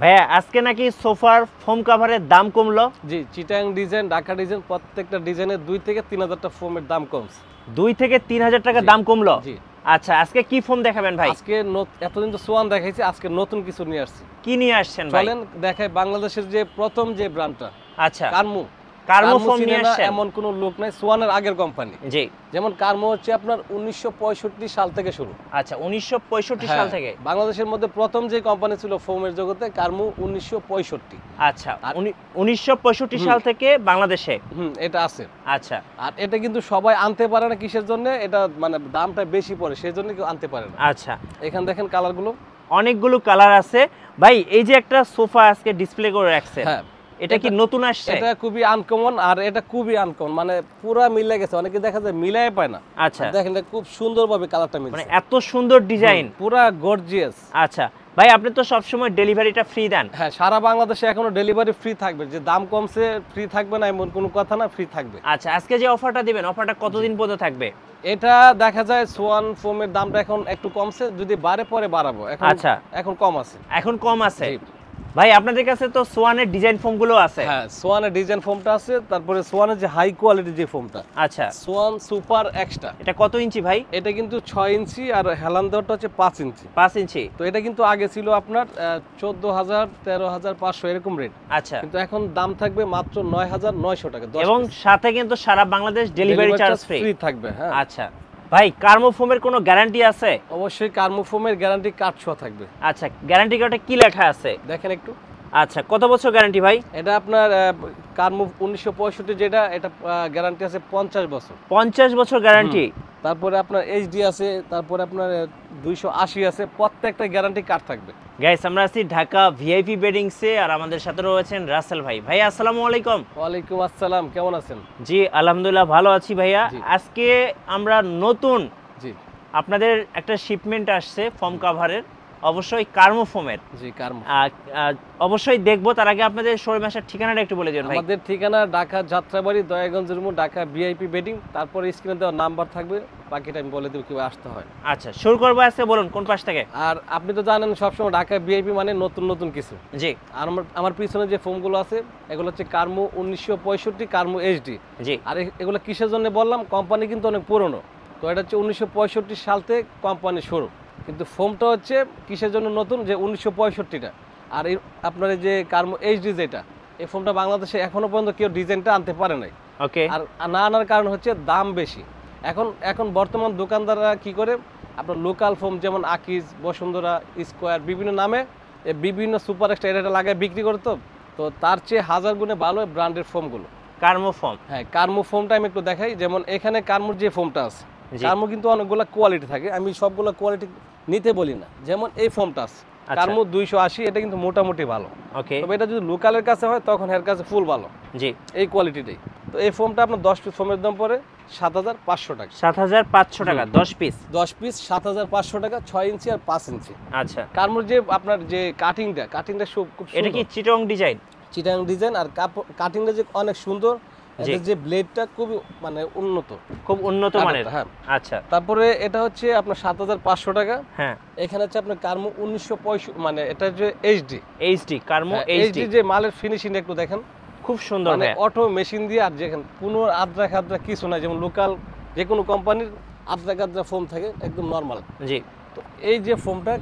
ভাইয়া আজকে নাকি সোফার ফোম কাভারের দাম কমলো জি চিটাং ডিজাইন ঢাকা ডিজাইন প্রত্যেকটা ডিজাইনের দুই থেকে তিন হাজার টাকা ফোমের দাম কমছে দুই থেকে তিন হাজার টাকা দাম কমলো জি আচ্ছা আজকে কি ফোন দেখাবেন ভাই আজকে এতদিন তো সোয়ান দেখাইছি আজকে নতুন কিছু নিয়ে আসছি কি নিয়ে আসছেন বলেন দেখাই বাংলাদেশের যে প্রথম যে ব্র্যান্ডটা আচ্ছা কারমু সাল থেকে আচ্ছা, হ্যাঁ, আচ্ছা, বাংলাদেশে এটা আছে আচ্ছা আর এটা কিন্তু সবাই আনতে পারে না কিসের জন্য এটা মানে দামটা বেশি পড়ে সেজন্য জন্য আনতে পারে না আচ্ছা এখানে দেখেন কালারগুলো অনেকগুলো কালার আছে ভাই এই যে একটা সোফা আজকে ডিসপ্লে করে রাখছে হ্যাঁ এটা কি নতুন আসছে এটা খুবই আনকমন আর এটা খুবই আনকমন মানে পুরো মিলে গেছে অনেকে দেখা যায় মিলাই পায় না আচ্ছা দেখেন এটা খুব সুন্দরভাবে কালারটা মিলছে মানে এত সুন্দর ডিজাইন পুরো গর্জিয়াস আচ্ছা ভাই আপনি তো সবসময় ডেলিভারিটা ফ্রি দেন হ্যাঁ সারা বাংলাদেশে এখনো ডেলিভারি ফ্রি থাকবে যে দাম কমছে ফ্রি থাকবে না এমন কোনো কথা না ফ্রি থাকবে আচ্ছা আজকে যে অফারটা দিবেন অফারটা কতদিন পর্যন্ত থাকবে এটা দেখা যায় সোয়ান ফোমের দামটা এখন একটু কমছে যদি বারে পরে বাড়াবো এখন আচ্ছা এখন কম আছে এখন কম আছে ভাই আপনাদের কাছে তো সোয়ানের ডিজাইন ফোমগুলো আছে হ্যাঁ সোয়ানের ডিজাইন ফোমটা আছে তারপরে সোয়ানের যে হাই কোয়ালিটি যে ফোমটা আচ্ছা সোয়ান সুপার এক্সট্রা এটা কত ইঞ্চি ভাই এটা কিন্তু 6 ইঞ্চি আর হেলান দেওয়াটা হচ্ছে 5 ইঞ্চি 5 ইঞ্চি তো এটা কিন্তু আগে ছিল আপনার 14000 13500 এরকম রেট আচ্ছা কিন্তু এখন দাম থাকবে মাত্র 9900 টাকা এবং সাথে কিন্তু সারা বাংলাদেশ ডেলিভারি চার্জ ফ্রি থাকবে হ্যাঁ আচ্ছা ভাই কার্মোফোমের কোনো গ্যারান্টি আছে অবশ্যই কার্মোফোমের গ্যারান্টি কার্ড ছোঁয়া থাকবে আচ্ছা গ্যারান্টি কার্ডে কি লেখা আছে দেখেন একটু আচ্ছা কত বছর গ্যারান্টি ভাই এটা আপনার কার্মো উনিশশো যেটা এটা গ্যারান্টি আছে পঞ্চাশ বছর পঞ্চাশ বছর গ্যারান্টি তারপরে আপনার এইচডি আছে তারপরে আপনার দুইশো আশি আছে প্রত্যেকটা গ্যারান্টি কার্ড থাকবে গাইস আমরা আছি ঢাকা ভিআইপি বেডিংসে আর আমাদের সাথে রয়েছেন রাসেল ভাই ভাই আসসালামু আলাইকুম ওয়ালাইকুম আসসালাম কেমন আছেন জি আলহামদুলিল্লাহ ভালো আছি ভাইয়া আজকে আমরা নতুন জি আপনাদের একটা শিপমেন্ট আসছে ফর্ম কাভারের অবশ্যই কার্মফোমের জি কার্মো অবশ্যই দেখবো তার আগে আপনাদের শোরুম আসার ঠিকানাটা একটু বলে দিন আমাদের ঠিকানা ঢাকা যাত্রাবাড়ি দয়াগঞ্জের মোড় ঢাকা ভিআইপি বেডিং তারপর স্ক্রিনে দেওয়া নাম্বার থাকবে বাকিটা আমি বলে দেবো কি আসতে হয় আচ্ছা শুরু করবো আছে বলুন কোন পাশ থেকে আর আপনি তো জানেন সবসময় ঢাকা ভিআইপি মানে নতুন নতুন কিছু জি আর আমার আমার পিছনে যে ফোনগুলো আছে এগুলো হচ্ছে কার্মো উনিশশো পঁয়ষট্টি কার্মো এইচডি জি আর এগুলো কিসের জন্য বললাম কোম্পানি কিন্তু অনেক পুরনো তো এটা হচ্ছে উনিশশো সাল থেকে কোম্পানি শুরু কিন্তু ফোমটা হচ্ছে কিসের জন্য নতুন যে উনিশশো পঁয়ষট্টিটা আর এই আপনার যে কার্মো এইচডি যেটা এই ফোমটা বাংলাদেশে এখনো পর্যন্ত কেউ ডিজাইনটা আনতে পারে নাই ওকে আর না আনার কারণ হচ্ছে দাম বেশি এখন এখন বর্তমান দোকানদাররা কি করে আপনার লোকাল ফোম যেমন আকিজ বসুন্ধরা স্কোয়ার বিভিন্ন নামে বিভিন্ন সুপার এক্সট্রা এটা লাগায় বিক্রি করতো তো তার চেয়ে হাজার গুণে ভালো ব্র্যান্ডের ফোমগুলো কার্মো ফোম হ্যাঁ কার্মো ফোমটা আমি একটু দেখাই যেমন এখানে কার্মোর যে ফোমটা আছে কার্মো কিন্তু অনেকগুলো কোয়ালিটি থাকে আমি সবগুলো কোয়ালিটি নিতে বলি না যেমন এই ফর্মটা আচ্ছা। আছে কার্মো দুইশো আশি এটা কিন্তু মোটামুটি ভালো ওকে তবে এটা যদি লোকালের কাছে হয় তখন এর কাছে ফুল ভালো জি এই কোয়ালিটিটাই তো এই ফোমটা আপনার দশ পিস ফোমের দাম পরে সাত হাজার পাঁচশো টাকা সাত হাজার পাঁচশো টাকা দশ পিস দশ পিস সাত হাজার পাঁচশো টাকা ছয় ইঞ্চি আর পাঁচ ইঞ্চি আচ্ছা কার্মোর যে আপনার যে কাটিংটা কাটিংটা খুব এটা কি চিটং ডিজাইন চিটাং ডিজাইন আর কাটিংটা যে অনেক সুন্দর যে ব্লেডটা খুব মানে উন্নত খুব উন্নত মানের হ্যাঁ আচ্ছা তারপরে এটা হচ্ছে আপনার সাত হাজার পাঁচশো টাকা হ্যাঁ এখানে হচ্ছে আপনার কার্মো উনিশশো মানে এটা যে এইচডি এইচডি কার্মো এইচডি হ্যাঁ, যে মালের ফিনিশিংটা একটু দেখেন খুব সুন্দর মানে অটো হ্যাঁ। মেশিন দিয়ে আর যেখানে কোনো আদ্রা খাদ্রা কিছু না যেমন লোকাল যে কোনো কোম্পানির আদ্রা খাদ্রা ফোম থাকে একদম নর্মাল জি এই যে ফোমটা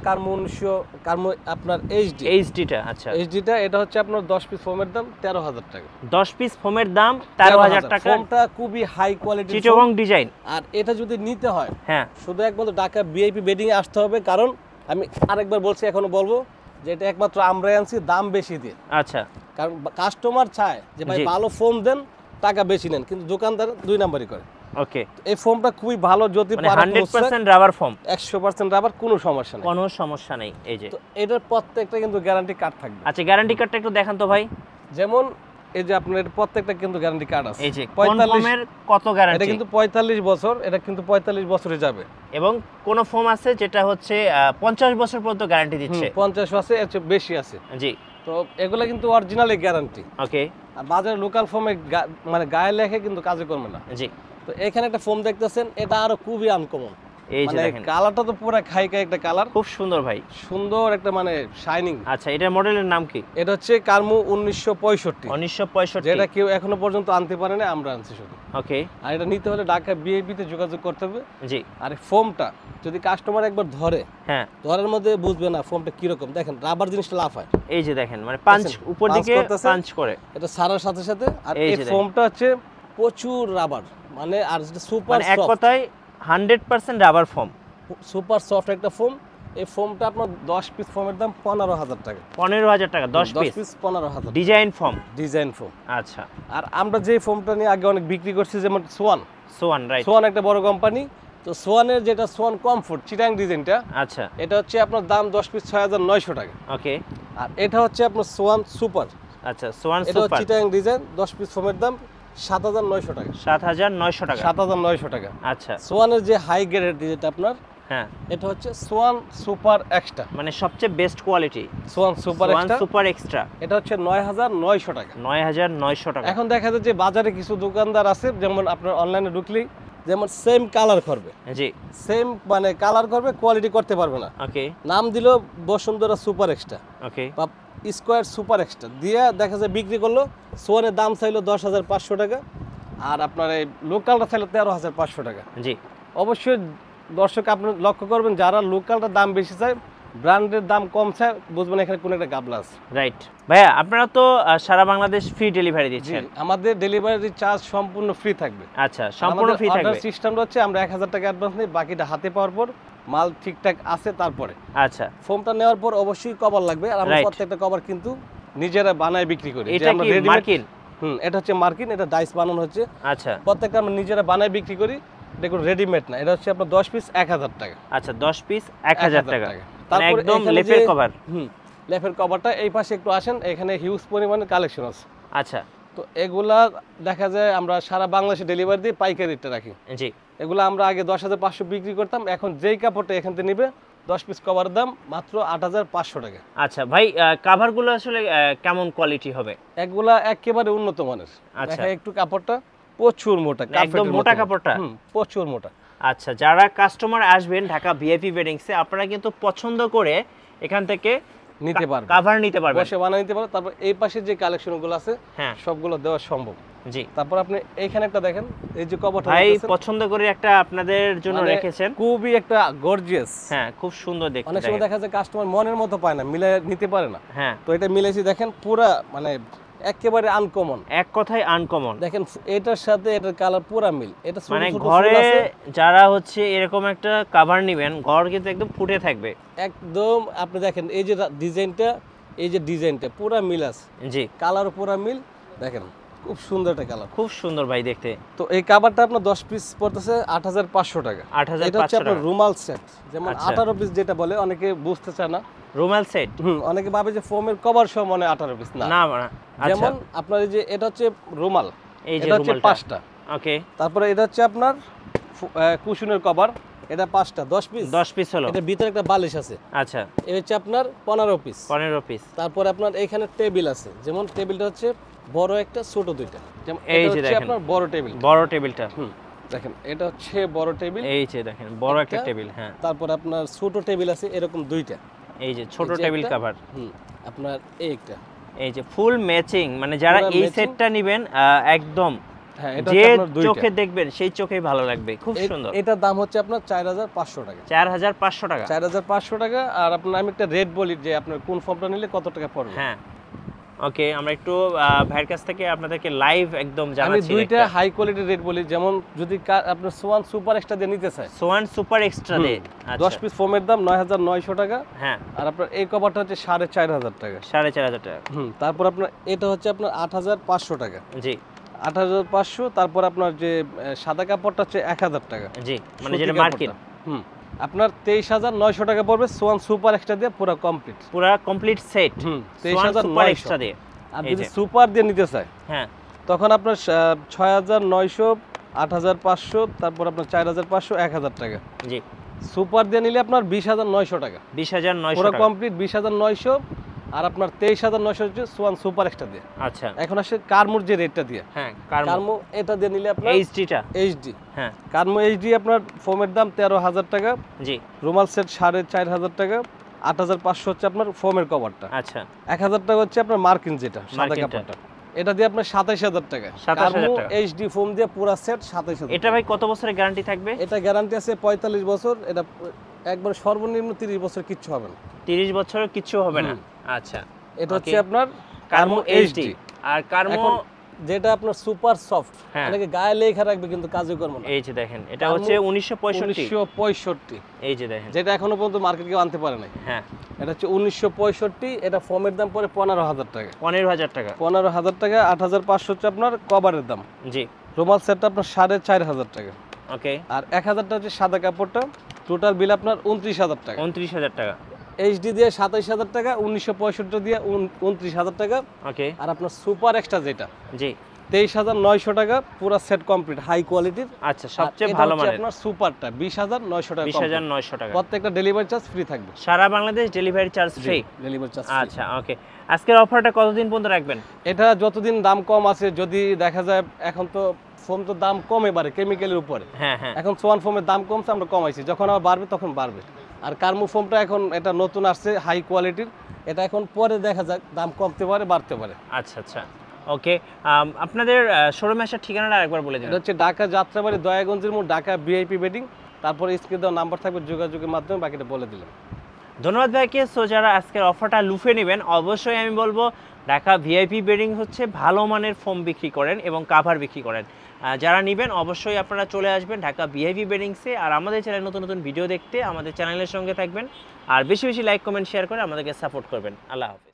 আপনার এইচডি এইচডিটা আচ্ছা এইচডিটা এটা হচ্ছে আপনার পিস ফোমের দাম টাকা পিস ফোমের দাম টাকা ফোমটা খুবই হাই কোয়ালিটি চিটাগং ডিজাইন আর এটা যদি নিতে হয় হ্যাঁ শুধু একমাত্র ঢাকা বিআইপি বেডিং এ আসতে হবে কারণ আমি আরেকবার বলছি এখনো বলবো যে এটা একমাত্র আমরা আনছি দাম বেশি দিয়ে আচ্ছা কারণ কাস্টমার চায় যে ভাই ভালো ফোন দেন টাকা বেশি নেন কিন্তু দোকানদার দুই নাম্বারই করে ওকে এই ফোমটা খুবই ভালো যদি রাবার মানে কোনো সমস্যা নেই কোনো সমস্যা নেই এই যে এটার প্রত্যেকটা কিন্তু গ্যারান্টি কার্ড থাকবে আচ্ছা গ্যারান্টি কার্ডটা একটু দেখান তো ভাই যেমন এই যে আপনার প্রত্যেকটা কিন্তু গ্যারান্টি কার্ড আছে এই যে কত গ্যারান্টি এটা কিন্তু বছর এটা কিন্তু বছরে যাবে এবং কোন ফর্ম আছে যেটা হচ্ছে পঞ্চাশ বছর পর্যন্ত গ্যারান্টি দিচ্ছে পঞ্চাশ আছে এর বেশি আছে জি তো এগুলা কিন্তু অরিজিনালি গ্যারান্টি ওকে আর বাজারে লোকাল ফর্মে মানে গায়ে লেখে কিন্তু কাজে করবে না জি এখানে একটা ফোম দেখতেছেন এটা আরো খুবই মানে মানে আচ্ছা, আনকমন যোগাযোগ করতে হবে যদি কাস্টমার একবার ধরে হ্যাঁ ধরার মধ্যে বুঝবে না ফোমটা কি দেখেন রাবার জিনিসটা হয় এই যে দেখেন মানে উপর দিকে এটা সারার সাথে সাথে আর এই ফোমটা হচ্ছে প্রচুর রাবার মানে আর যেটা সুপার মানে এক কথায় hundred percent rubber foam super soft একটা ফোম এই ফোমটা আপনার দশ পিস ফোমের দাম পনেরো হাজার টাকা পনেরো হাজার টাকা দশ পিস পনেরো হাজার ডিজাইন ফোম ডিজাইন ফোম আচ্ছা আর আমরা যে ফোমটা নিয়ে আগে অনেক বিক্রি করছি যেমন সোয়ান সোয়ান রাইট সোয়ান একটা বড় কোম্পানি তো সোয়ানের যেটা সোয়ান কমফোর্ট চিটাং ডিজাইনটা আচ্ছা এটা হচ্ছে আপনার দাম দশ পিস ছয় হাজার নয়শো টাকা ওকে আর এটা হচ্ছে আপনার সোয়ান সুপার আচ্ছা সোয়ান সুপার এটা চিটাং ডিজাইন দশ পিস ফোমের দাম টাকা টাকা টাকা আচ্ছা সোয়ানের যে হাই যেটা আপনার হ্যাঁ এটা হচ্ছে সোয়ান সুপার এক্সট্রা মানে সবচেয়ে best quality Swan super extra super extra এটা হচ্ছে 9900 টাকা 9900 টাকা এখন দেখা যায় যে বাজারে কিছু দোকানদার আছে যেমন আপনার অনলাইনে ঢুকলি যেমন সেম কালার করবে হ্যাঁ, জি সেম মানে কালার করবে কোয়ালিটি করতে পারবে না ওকে নাম দিল বসুন্ধরা সুপার এক্সট্রা ওকে বা স্কোয়ার সুপার এক্সট্রা দিয়ে দেখা যায় বিক্রি করলো সোয়ানের দাম চাইলো দশ হাজার পাঁচশো টাকা আর আপনার এই লোকালটা চাইলো তেরো হাজার পাঁচশো টাকা জি অবশ্যই দর্শক আপনি লক্ষ্য করবেন যারা লোকালটা দাম বেশি চায় ব্র্যান্ডের দাম কমছে বুঝবেন এখানে কোন একটা গাবলা আছে রাইট ভাইয়া আপনারা তো সারা বাংলাদেশ ফ্রি ডেলিভারি দিচ্ছেন আমাদের ডেলিভারি চার্জ সম্পূর্ণ ফ্রি থাকবে আচ্ছা সম্পূর্ণ ফ্রি থাকবে আমাদের সিস্টেমটা হচ্ছে আমরা 1000 টাকা অ্যাডভান্স নেই বাকিটা হাতে পাওয়ার পর মাল ঠিকঠাক আছে তারপরে আচ্ছা ফর্মটা নেওয়ার পর অবশ্যই কভার লাগবে আর আমরা প্রত্যেকটা কভার কিন্তু নিজেরা বানায় বিক্রি করি এটা কি মার্কিন হুম এটা হচ্ছে মার্কিন এটা ডাইস বানানো হচ্ছে আচ্ছা প্রত্যেকটা আমরা নিজেরা বানায় বিক্রি করি দেখুন রেডিমেড না এটা হচ্ছে আপনার পিস টাকা আচ্ছা মানে পিস একদম কভার হুম কভারটা এই পাশে একটু আসেন এখানে হিউজ কালেকশন আছে আচ্ছা তো এগুলা দেখা যায় আমরা সারা বাংলাদেশে ডেলিভারি রাখি জি এগুলো আমরা আগে দশ হাজার পাঁচশো বিক্রি করতাম এখন যেই কাপড়টা এখান থেকে নিবে দশ পিস কভার দাম মাত্র আট হাজার পাঁচশো টাকা আচ্ছা ভাই কাভারগুলো আসলে কেমন কোয়ালিটি হবে এগুলা একেবারে উন্নত মানের আচ্ছা একটু কাপড়টা প্রচুর মোটা মানে একদম মোটা কাপড়টা প্রচুর মোটা আচ্ছা যারা কাস্টমার আসবেন ঢাকা ভিআইপি ওয়েডিংসে আপনারা কিন্তু পছন্দ করে এখান থেকে নিতে পারবেন কভার নিতে পারবেন বসে বানিয়ে নিতে পারবেন তারপর এই পাশে যে কালেকশনগুলো আছে হ্যাঁ সবগুলো দেওয়া সম্ভব জি তারপর আপনি এখানে একটা দেখেন এই যে কভার ভাই পছন্দ করে একটা আপনাদের জন্য মানে রেখেছেন খুবই একটা গর্জিয়াস হ্যাঁ খুব সুন্দর দেখতে অনেক সময় দেখা যায় কাস্টমার মনের মতো পায় না মিলে নিতে পারে না হ্যাঁ তো এটা মিলেছি দেখেন পুরা মানে একেবারে আনকমন এক কথায় আনকমন দেখেন এটার সাথে এটার কালার পুরা মিল এটা মানে ঘরে যারা হচ্ছে এরকম একটা কাভার নেবেন ঘর কিন্তু একদম ফুটে থাকবে একদম আপনি দেখেন এই যে ডিজাইনটা এই যে ডিজাইনটা পুরা মিল আছে জি কালার পুরা মিল দেখেন খুব সুন্দর একটা কালার খুব সুন্দর ভাই দেখতে তো এই কাভারটা আপনার 10 পিস পড়তেছে 8500 টাকা 8500 এটা হচ্ছে আপনার রুমাল সেট যেমন 18 আচ্ছা। পিস যেটা বলে অনেকে বুঝতে চায় না রুমাল সেট অনেকে ভাবে যে ফোমের কভার সহ মনে 18 পিস না না আচ্ছা। যেমন আপনার এই যে এটা হচ্ছে রুমাল এই যে হচ্ছে পাঁচটা ওকে তারপরে এটা হচ্ছে আপনার কুশনের কভার এটা পাঁচটা 10 পিস 10 পিস হলো এটা ভিতরে একটা বালিশ আছে আচ্ছা এই হচ্ছে আপনার 15 পিস 15 পিস তারপর আপনার এখানে টেবিল আছে যেমন টেবিলটা হচ্ছে বড় একটা ছোট দুইটা যেমন এই যে দেখেন আপনার বড় টেবিল বড় টেবিলটা হুম দেখেন এটা হচ্ছে বড় টেবিল এই যে দেখেন বড় একটা টেবিল হ্যাঁ তারপর আপনার ছোট টেবিল আছে এরকম দুইটা এই যে ছোট টেবিল কভার আপনার এই একটা এই যে ফুল ম্যাচিং মানে যারা এই সেটটা নেবেন একদম হ্যাঁ, যে চোখে দেখবেন সেই চোখেই ভালো লাগবে খুব সুন্দর এটার দাম হচ্ছে আপনার চার হাজার পাঁচশো টাকা চার হাজার পাঁচশো টাকা চার হাজার পাঁচশো টাকা আর আপনার আমি একটা রেট বলি যে আপনার কোন ফর্মটা নিলে কত টাকা পড়বে হ্যাঁ ওকে আমরা একটু ভাইয়ের কাছ থেকে আপনাদেরকে লাইভ একদম জানাচ্ছি আমি দুইটা হাই কোয়ালিটি রেট বলি যেমন যদি আপনি সোয়ান সুপার এক্সট্রা দিয়ে নিতে চায় সোয়ান সুপার এক্সট্রা দিয়ে 10 পিস ফোমের দাম 9900 টাকা হ্যাঁ আর আপনার এই কভারটা হচ্ছে 4500 টাকা 4500 টাকা হুম তারপর আপনার এটা হচ্ছে আপনার 8500 টাকা জি আট হাজার পাঁচশো তারপর আপনার যে সাদা কাপড়টা হচ্ছে এক হাজার টাকা জি মানে যেটা মার্কেট হুম আপনার তেইশ হাজার নয়শো টাকা পড়বে সোয়ান সুপার এক্সট্রা দিয়ে পুরো কমপ্লিট পুরো কমপ্লিট সেট তেইশ হাজার এক্সট্রা দিয়ে আর যদি সুপার দিয়ে নিতে চায় হ্যাঁ তখন আপনার ছয় হাজার নয়শো আট হাজার পাঁচশো তারপর আপনার চার হাজার পাঁচশো এক হাজার টাকা জি সুপার দিয়ে নিলে আপনার বিশ হাজার নয়শো টাকা বিশ হাজার নয় পুরো কমপ্লিট বিশ হাজার নয়শো আর আপনার তেইশ হাজার নয়শো হচ্ছে সোয়ান সুপার এক্সট্রা দিয়ে আচ্ছা এখন আসে কার্মোর যে রেটটা দিয়ে হ্যাঁ কার্মো এটা দিয়ে নিলে আপনার এইচডিটা এইচডি হ্যাঁ কার্মো এইচডি আপনার ফোমের দাম তেরো হাজার টাকা জি রুমাল সেট সাড়ে চার হাজার টাকা আট হাজার পাঁচশো হচ্ছে আপনার ফোমের কভারটা আচ্ছা এক হাজার টাকা হচ্ছে আপনার মার্কিন যেটা সাদা কাপড়টা এটা দিয়ে আপনার সাতাইশ হাজার টাকা কার্মো এইচডি ফোম দিয়ে পুরো সেট সাতাইশ হাজার এটা ভাই কত বছরের গ্যারান্টি থাকবে এটা গ্যারান্টি আছে পঁয়তাল্লিশ বছর এটা একবার সর্বনিম্ন তিরিশ বছর কিচ্ছু হবে না তিরিশ বছর কিচ্ছু হবে না আচ্ছা এটা হচ্ছে আপনার কার্মো এইচডি আর কার্মো যেটা আপনার সুপার হ্যাঁ। সফট অনেকে গায়ে লেখা রাখবে কিন্তু কাজে করবে না এই যে দেখেন এটা হচ্ছে 1965 এই যে দেখেন যেটা এখনো পর্যন্ত মার্কেট কেউ আনতে পারে নাই হ্যাঁ এটা হচ্ছে 1965 এটা ফর্মের দাম পড়ে 15000 টাকা 15000 টাকা 15000 টাকা 8500 হচ্ছে আপনার কভারের দাম জি রুমাল সেটটা আপনার 4500 টাকা ওকে আর 1000 টাকা হচ্ছে সাদা কাপড়টা টোটাল বিল আপনার 29000 টাকা 29000 টাকা এইচডি দিয়ে সাতাইশ হাজার টাকা উনিশশো পঁয়ষট্টি দিয়ে উনত্রিশ হাজার টাকা ওকে আর আপনার সুপার এক্সট্রা যেটা জি তেইশ হাজার নয়শো টাকা পুরো সেট কমপ্লিট হাই কোয়ালিটির আচ্ছা সবচেয়ে ভালো মানে আপনার সুপারটা বিশ হাজার নয়শো টাকা বিশ হাজার নয়শো টাকা প্রত্যেকটা ডেলিভারি চার্জ ফ্রি থাকবে সারা Bangladesh delivery charge free delivery charge আচ্ছা ওকে আজকের অফারটা কতদিন পর্যন্ত রাখবেন এটা যতদিন দাম কম আছে যদি দেখা যায় এখন তো ফোম তো দাম কমে বাড়ে কেমিক্যালের উপরে হ্যাঁ হ্যাঁ এখন সোয়ান ফোমের দাম কমছে আমরা কমাইছি যখন আবার বাড়বে তখন বাড়বে আর কার্মোফোমটা এখন এটা নতুন আসছে হাই কোয়ালিটির এটা এখন পরে দেখা যাক দাম কমতে পারে বাড়তে পারে আচ্ছা আচ্ছা ওকে um, আপনাদের শোরুমে আসার ঠিকানাটা একবার বলে দিন হচ্ছে ঢাকা যাত্রাবাড়ি দয়াগঞ্জের মোড় ঢাকা ভিআইপি বেডিং তারপর স্ক্রিনে দেওয়া নাম্বার থাকবে যোগাযোগের মাধ্যমে বাকিটা বলে দিলাম ধন্যবাদ ভাইকে সো যারা আজকের অফারটা লুফে নেবেন অবশ্যই আমি বলবো ঢাকা ভিআইপি বেডিং হচ্ছে ভালো মানের ফোম বিক্রি করেন এবং কাভার বিক্রি করেন যারা নেবেন অবশ্যই আপনারা চলে আসবেন ঢাকা ভিআইপি বেডিংসে আর আমাদের চ্যানেল নতুন নতুন ভিডিও দেখতে আমাদের চ্যানেলের সঙ্গে থাকবেন আর বেশি বেশি লাইক কমেন্ট শেয়ার করে আমাদেরকে সাপোর্ট করবেন আল্লাহ হাফিজ